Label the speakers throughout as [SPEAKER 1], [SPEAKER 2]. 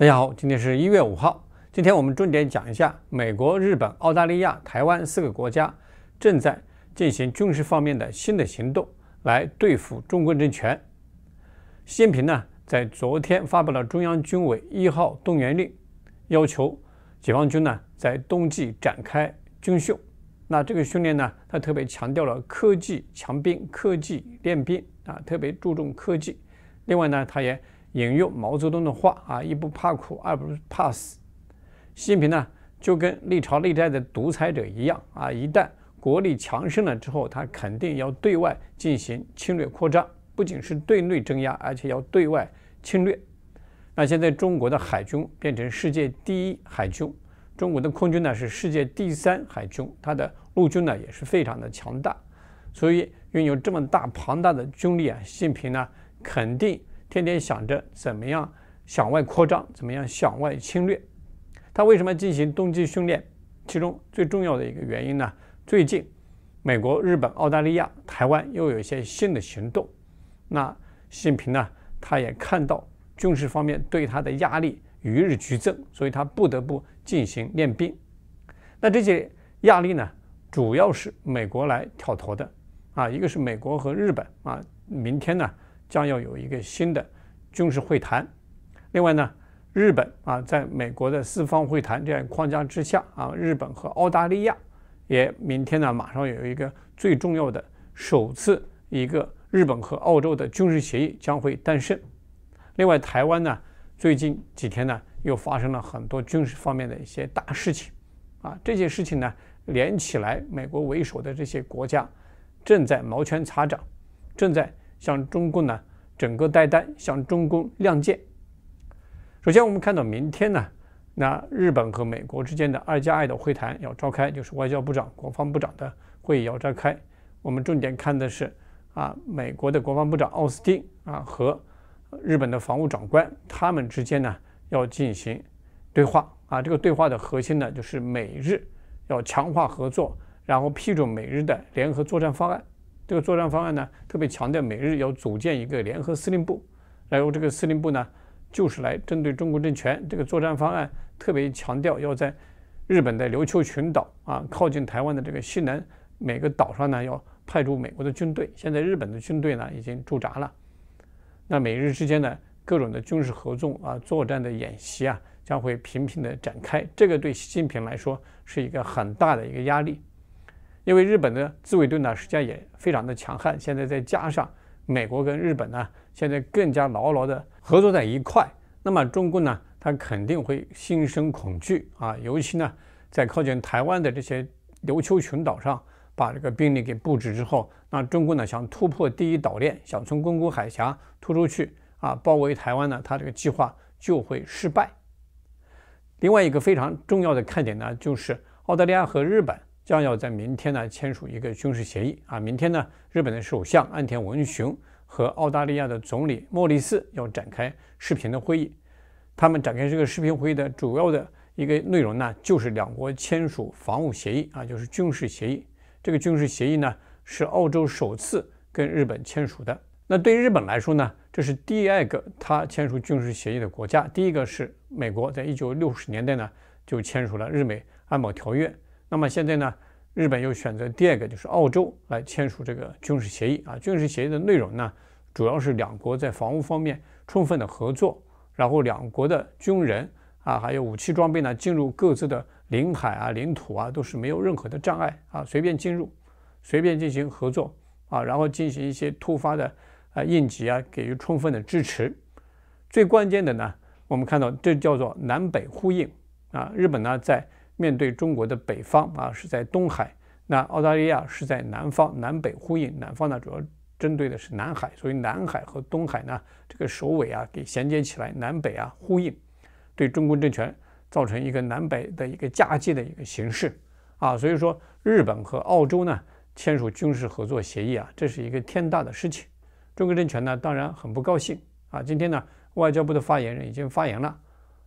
[SPEAKER 1] 大家好，今天是一月五号。今天我们重点讲一下美国、日本、澳大利亚、台湾四个国家正在进行军事方面的新的行动，来对付中国政权。习近平呢，在昨天发布了中央军委一号动员令，要求解放军呢在冬季展开军训。那这个训练呢，他特别强调了科技强兵、科技练兵啊，特别注重科技。另外呢，他也。引用毛泽东的话啊，一不怕苦，二不怕死。习近平呢，就跟历朝历代的独裁者一样啊，一旦国力强盛了之后，他肯定要对外进行侵略扩张，不仅是对内镇压，而且要对外侵略。那现在中国的海军变成世界第一海军，中国的空军呢是世界第三海军，它的陆军呢也是非常的强大，所以拥有这么大庞大的军力啊，习近平呢肯定。天天想着怎么样向外扩张，怎么样向外侵略？他为什么进行冬季训练？其中最重要的一个原因呢？最近，美国、日本、澳大利亚、台湾又有一些新的行动。那习近平呢？他也看到军事方面对他的压力与日俱增，所以他不得不进行练兵。那这些压力呢，主要是美国来挑头的啊，一个是美国和日本啊，明天呢？将要有一个新的军事会谈。另外呢，日本啊，在美国的四方会谈这样框架之下啊，日本和澳大利亚也明天呢，马上有一个最重要的首次一个日本和澳洲的军事协议将会诞生。另外，台湾呢，最近几天呢，又发生了很多军事方面的一些大事情啊。这些事情呢，连起来，美国为首的这些国家正在毛拳擦掌，正在。向中共呢整个带单向中共亮剑。首先，我们看到明天呢，那日本和美国之间的二加二的会谈要召开，就是外交部长、国防部长的会议要召开。我们重点看的是啊，美国的国防部长奥斯汀啊和日本的防务长官，他们之间呢要进行对话啊。这个对话的核心呢就是美日要强化合作，然后批准美日的联合作战方案。这个作战方案呢，特别强调美日要组建一个联合司令部，然后这个司令部呢，就是来针对中国政权。这个作战方案特别强调要在日本的琉球群岛啊，靠近台湾的这个西南每个岛上呢，要派驻美国的军队。现在日本的军队呢已经驻扎了，那美日之间呢，各种的军事合纵啊，作战的演习啊，将会频频的展开。这个对习近平来说是一个很大的一个压力。因为日本的自卫队呢，实际上也非常的强悍。现在再加上美国跟日本呢，现在更加牢牢的合作在一块。那么中共呢，他肯定会心生恐惧啊。尤其呢，在靠近台湾的这些琉球群岛上，把这个兵力给布置之后，那中共呢想突破第一岛链，想从宫古海峡突出去啊，包围台湾呢，他这个计划就会失败。另外一个非常重要的看点呢，就是澳大利亚和日本。将要在明天呢签署一个军事协议啊！明天呢，日本的首相岸田文雄和澳大利亚的总理莫里斯要展开视频的会议。他们展开这个视频会议的主要的一个内容呢，就是两国签署防务协议啊，就是军事协议。这个军事协议呢，是澳洲首次跟日本签署的。那对日本来说呢，这是第二个他签署军事协议的国家，第一个是美国，在一九六十年代呢就签署了日美安保条约。那么现在呢，日本又选择第二个，就是澳洲来签署这个军事协议啊。军事协议的内容呢，主要是两国在防务方面充分的合作，然后两国的军人啊，还有武器装备呢，进入各自的领海啊、领土啊，都是没有任何的障碍啊，随便进入，随便进行合作啊，然后进行一些突发的啊应急啊，给予充分的支持。最关键的呢，我们看到这叫做南北呼应啊，日本呢在。面对中国的北方啊，是在东海；那澳大利亚是在南方，南北呼应。南方呢，主要针对的是南海，所以南海和东海呢，这个首尾啊给衔接起来，南北啊呼应，对中国政权造成一个南北的一个夹击的一个形式啊。所以说，日本和澳洲呢签署军事合作协议啊，这是一个天大的事情。中国政权呢，当然很不高兴啊。今天呢，外交部的发言人已经发言了。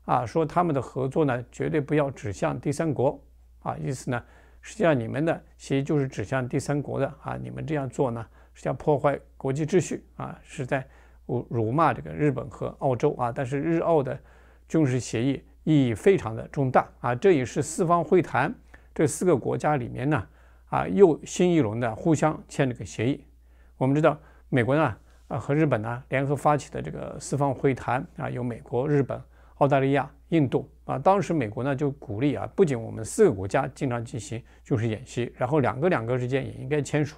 [SPEAKER 1] 啊，说他们的合作呢，绝对不要指向第三国，啊，意思呢，实际上你们的协议就是指向第三国的，啊，你们这样做呢，是要破坏国际秩序，啊，是在辱辱骂这个日本和澳洲，啊，但是日澳的军事协议意义非常的重大，啊，这也是四方会谈这四个国家里面呢，啊，又新一轮的互相签这个协议。我们知道，美国呢，啊，和日本呢，联合发起的这个四方会谈，啊，有美国、日本。澳大利亚、印度啊，当时美国呢就鼓励啊，不仅我们四个国家经常进行军事演习，然后两个两个之间也应该签署。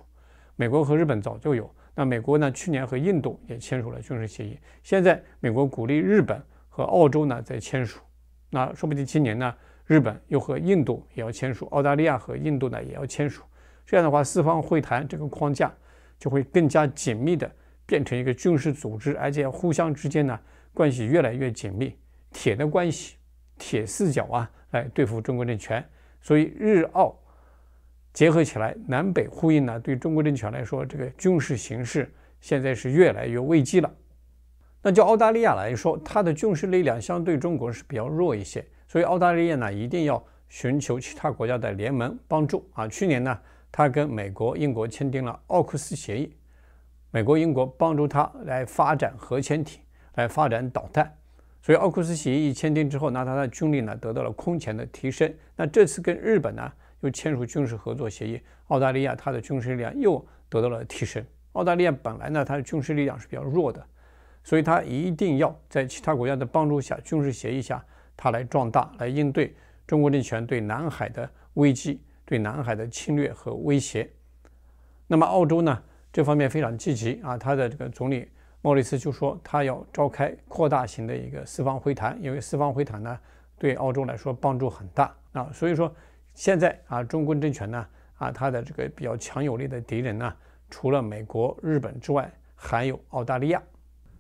[SPEAKER 1] 美国和日本早就有，那美国呢去年和印度也签署了军事协议。现在美国鼓励日本和澳洲呢再签署，那说不定今年呢，日本又和印度也要签署，澳大利亚和印度呢也要签署。这样的话，四方会谈这个框架就会更加紧密的变成一个军事组织，而且互相之间呢关系越来越紧密。铁的关系，铁四角啊，来对付中国政权，所以日澳结合起来，南北呼应呢。对中国政权来说，这个军事形势现在是越来越危机了。那就澳大利亚来说，它的军事力量相对中国是比较弱一些，所以澳大利亚呢一定要寻求其他国家的联盟帮助啊。去年呢，他跟美国、英国签订了奥库斯协议，美国、英国帮助他来发展核潜艇，来发展导弹。所以奥库斯协议一签订之后，那他的军力呢得到了空前的提升。那这次跟日本呢又签署军事合作协议，澳大利亚它的军事力量又得到了提升。澳大利亚本来呢它的军事力量是比较弱的，所以它一定要在其他国家的帮助下、军事协议下，它来壮大，来应对中国政权对南海的危机、对南海的侵略和威胁。那么澳洲呢这方面非常积极啊，它的这个总理。莫里斯就说他要召开扩大型的一个四方会谈，因为四方会谈呢对澳洲来说帮助很大啊，所以说现在啊，中共政权呢啊，他的这个比较强有力的敌人呢，除了美国、日本之外，还有澳大利亚。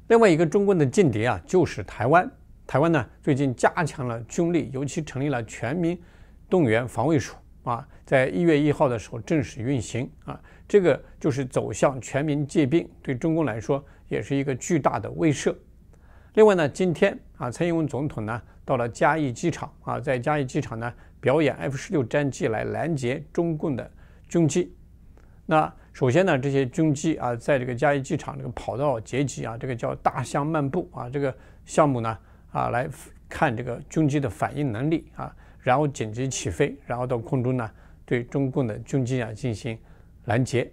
[SPEAKER 1] 另外一个中共的劲敌啊，就是台湾。台湾呢最近加强了军力，尤其成立了全民动员防卫署啊，在一月一号的时候正式运行啊，这个就是走向全民戒兵，对中共来说。也是一个巨大的威慑。另外呢，今天啊，蔡英文总统呢到了嘉义机场啊，在嘉义机场呢表演 F 十六战机来拦截中共的军机。那首先呢，这些军机啊在这个嘉义机场这个跑道截击啊，这个叫“大象漫步”啊，这个项目呢啊来看这个军机的反应能力啊，然后紧急起飞，然后到空中呢对中共的军机啊进行拦截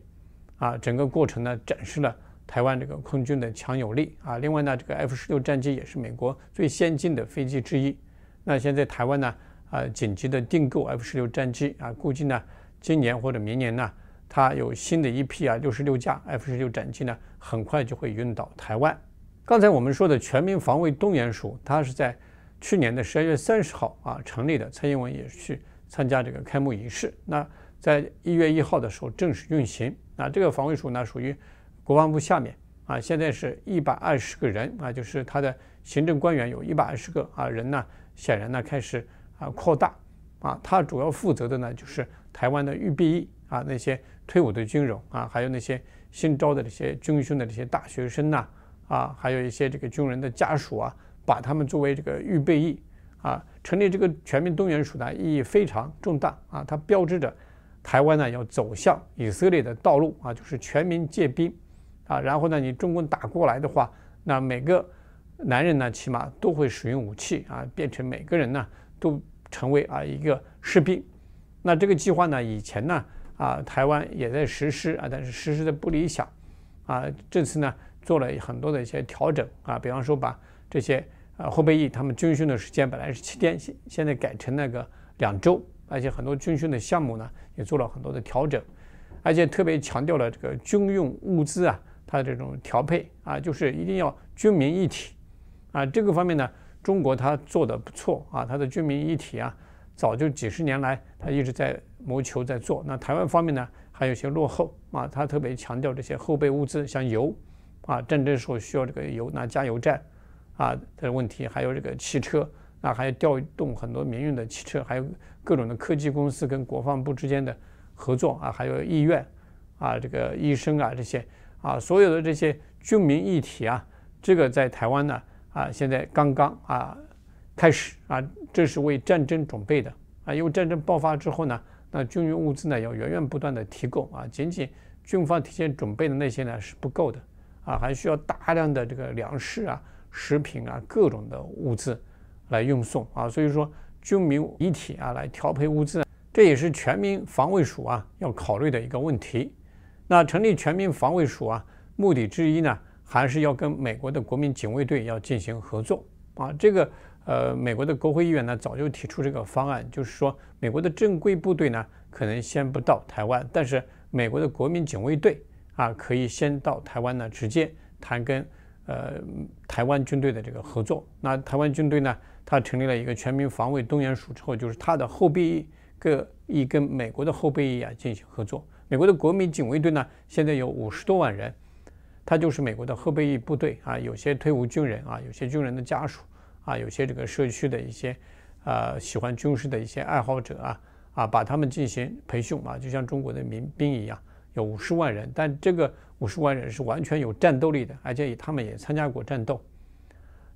[SPEAKER 1] 啊，整个过程呢展示了。台湾这个空军的强有力啊，另外呢，这个 F 十六战机也是美国最先进的飞机之一。那现在台湾呢，呃，紧急的订购 F 十六战机啊，估计呢，今年或者明年呢，它有新的一批啊，六十六架 F 十六战机呢，很快就会运到台湾。刚才我们说的全民防卫动员署，它是在去年的十二月三十号啊成立的，蔡英文也去参加这个开幕仪式。那在一月一号的时候正式运行那这个防卫署呢，属于。国防部下面啊，现在是一百二十个人啊，就是他的行政官员有一百二十个啊人呢。显然呢，开始啊扩大啊，他主要负责的呢就是台湾的预备役啊，那些退伍的军人啊，还有那些新招的这些军训的这些大学生呐啊，还有一些这个军人的家属啊，把他们作为这个预备役啊，成立这个全民动员署呢意义非常重大啊，它标志着台湾呢要走向以色列的道路啊，就是全民戒兵。啊，然后呢，你中国打过来的话，那每个男人呢，起码都会使用武器啊，变成每个人呢都成为啊一个士兵。那这个计划呢，以前呢啊台湾也在实施啊，但是实施的不理想啊。这次呢做了很多的一些调整啊，比方说把这些啊后备役他们军训的时间本来是七天，现现在改成那个两周，而且很多军训的项目呢也做了很多的调整，而且特别强调了这个军用物资啊。它这种调配啊，就是一定要军民一体啊。这个方面呢，中国它做的不错啊，它的军民一体啊，早就几十年来它一直在谋求在做。那台湾方面呢，还有些落后啊，它特别强调这些后备物资，像油啊，战争时候需要这个油，那加油站啊的问题，还有这个汽车那还要调动很多民用的汽车，还有各种的科技公司跟国防部之间的合作啊，还有医院啊，这个医生啊这些。啊，所有的这些军民一体啊，这个在台湾呢，啊，现在刚刚啊开始啊，这是为战争准备的啊，因为战争爆发之后呢，那军用物资呢要源源不断的提供啊，仅仅军方提前准备的那些呢是不够的啊，还需要大量的这个粮食啊、食品啊、各种的物资来运送啊，所以说军民一体啊来调配物资，这也是全民防卫署啊要考虑的一个问题。那成立全民防卫署啊，目的之一呢，还是要跟美国的国民警卫队要进行合作啊。这个呃，美国的国会议员呢，早就提出这个方案，就是说美国的正规部队呢，可能先不到台湾，但是美国的国民警卫队啊，可以先到台湾呢，直接谈跟呃台湾军队的这个合作。那台湾军队呢，它成立了一个全民防卫动员署之后，就是它的后备役跟美国的后备役啊进行合作。美国的国民警卫队呢，现在有五十多万人，他就是美国的后备役部队啊。有些退伍军人啊，有些军人的家属啊，有些这个社区的一些呃喜欢军事的一些爱好者啊啊，把他们进行培训啊，就像中国的民兵一样，有五十万人。但这个五十万人是完全有战斗力的，而且他们也参加过战斗。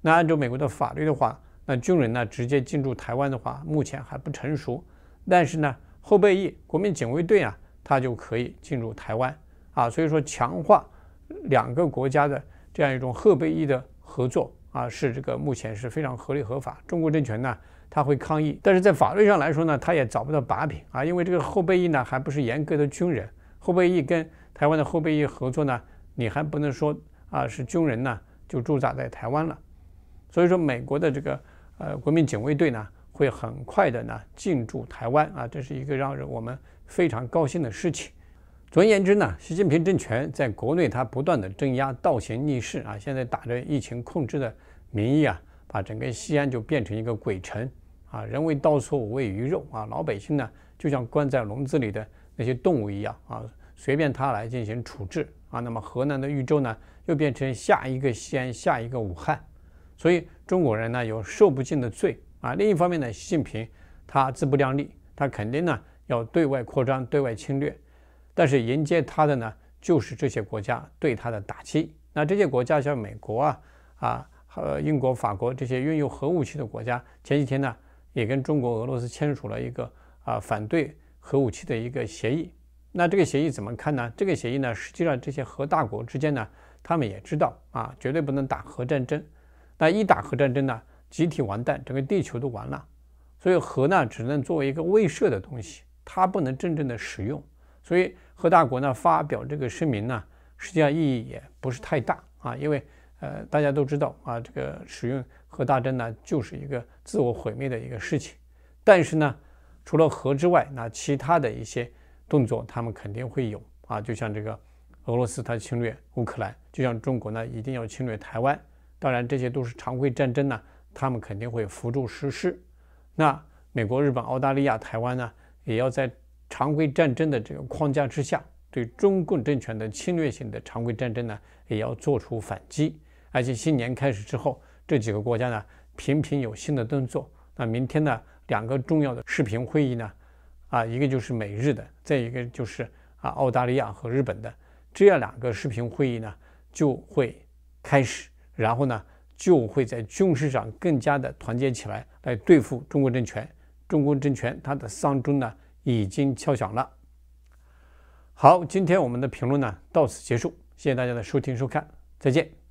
[SPEAKER 1] 那按照美国的法律的话，那军人呢直接进驻台湾的话，目前还不成熟。但是呢，后备役国民警卫队啊。他就可以进入台湾啊，所以说强化两个国家的这样一种后备役的合作啊，是这个目前是非常合理合法。中国政权呢，他会抗议，但是在法律上来说呢，他也找不到把柄啊，因为这个后备役呢，还不是严格的军人，后备役跟台湾的后备役合作呢，你还不能说啊是军人呢就驻扎在台湾了。所以说，美国的这个呃国民警卫队呢。会很快的呢进驻台湾啊，这是一个让我们非常高兴的事情。总而言之呢，习近平政权在国内他不断的镇压、倒行逆市啊，现在打着疫情控制的名义啊，把整个西安就变成一个鬼城啊，人为刀俎我为鱼肉啊，老百姓呢就像关在笼子里的那些动物一样啊，随便他来进行处置啊。那么河南的豫州呢，又变成下一个西安、下一个武汉，所以中国人呢有受不尽的罪。啊，另一方面呢，习近平他自不量力，他肯定呢要对外扩张、对外侵略，但是迎接他的呢就是这些国家对他的打击。那这些国家像美国啊、啊和英国、法国这些拥有核武器的国家，前几天呢也跟中国、俄罗斯签署了一个啊反对核武器的一个协议。那这个协议怎么看呢？这个协议呢，实际上这些核大国之间呢，他们也知道啊，绝对不能打核战争。那一打核战争呢？集体完蛋，整个地球都完了，所以核呢只能作为一个威慑的东西，它不能真正的使用。所以核大国呢发表这个声明呢，实际上意义也不是太大啊，因为呃大家都知道啊，这个使用核大战呢就是一个自我毁灭的一个事情。但是呢，除了核之外，那其他的一些动作他们肯定会有啊，就像这个俄罗斯它侵略乌克兰，就像中国呢一定要侵略台湾，当然这些都是常规战争呢。他们肯定会辅助实施。那美国、日本、澳大利亚、台湾呢，也要在常规战争的这个框架之下，对中共政权的侵略性的常规战争呢，也要做出反击。而且新年开始之后，这几个国家呢，频频有新的动作。那明天呢，两个重要的视频会议呢，啊，一个就是美日的，再一个就是啊澳大利亚和日本的，这样两个视频会议呢，就会开始。然后呢？就会在军事上更加的团结起来，来对付中国政权。中国政权它的丧钟呢已经敲响了。好，今天我们的评论呢到此结束，谢谢大家的收听收看，再见。